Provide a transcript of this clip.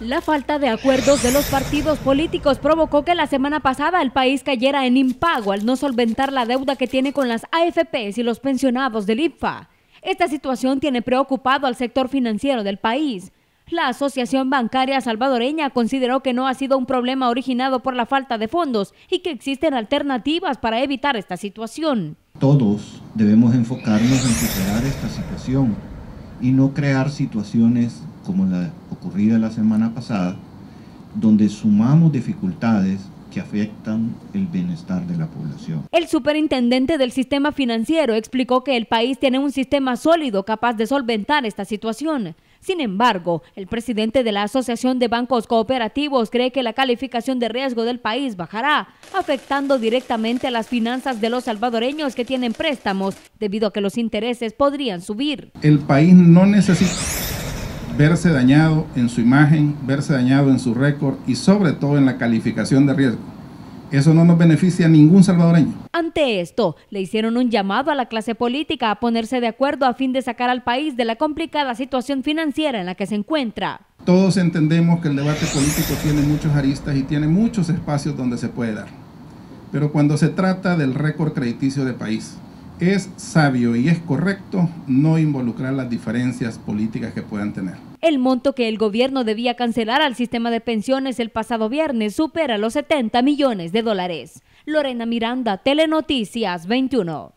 La falta de acuerdos de los partidos políticos provocó que la semana pasada el país cayera en impago al no solventar la deuda que tiene con las AFPs y los pensionados del IPFA. Esta situación tiene preocupado al sector financiero del país. La Asociación Bancaria Salvadoreña consideró que no ha sido un problema originado por la falta de fondos y que existen alternativas para evitar esta situación. Todos debemos enfocarnos en superar esta situación y no crear situaciones como la ocurrida la semana pasada, donde sumamos dificultades que afectan el bienestar de la población. El superintendente del sistema financiero explicó que el país tiene un sistema sólido capaz de solventar esta situación. Sin embargo, el presidente de la Asociación de Bancos Cooperativos cree que la calificación de riesgo del país bajará, afectando directamente a las finanzas de los salvadoreños que tienen préstamos, debido a que los intereses podrían subir. El país no necesita verse dañado en su imagen, verse dañado en su récord y sobre todo en la calificación de riesgo. Eso no nos beneficia a ningún salvadoreño. Ante esto, le hicieron un llamado a la clase política a ponerse de acuerdo a fin de sacar al país de la complicada situación financiera en la que se encuentra. Todos entendemos que el debate político tiene muchos aristas y tiene muchos espacios donde se puede dar. Pero cuando se trata del récord crediticio del país, es sabio y es correcto no involucrar las diferencias políticas que puedan tener. El monto que el gobierno debía cancelar al sistema de pensiones el pasado viernes supera los 70 millones de dólares. Lorena Miranda, Telenoticias 21.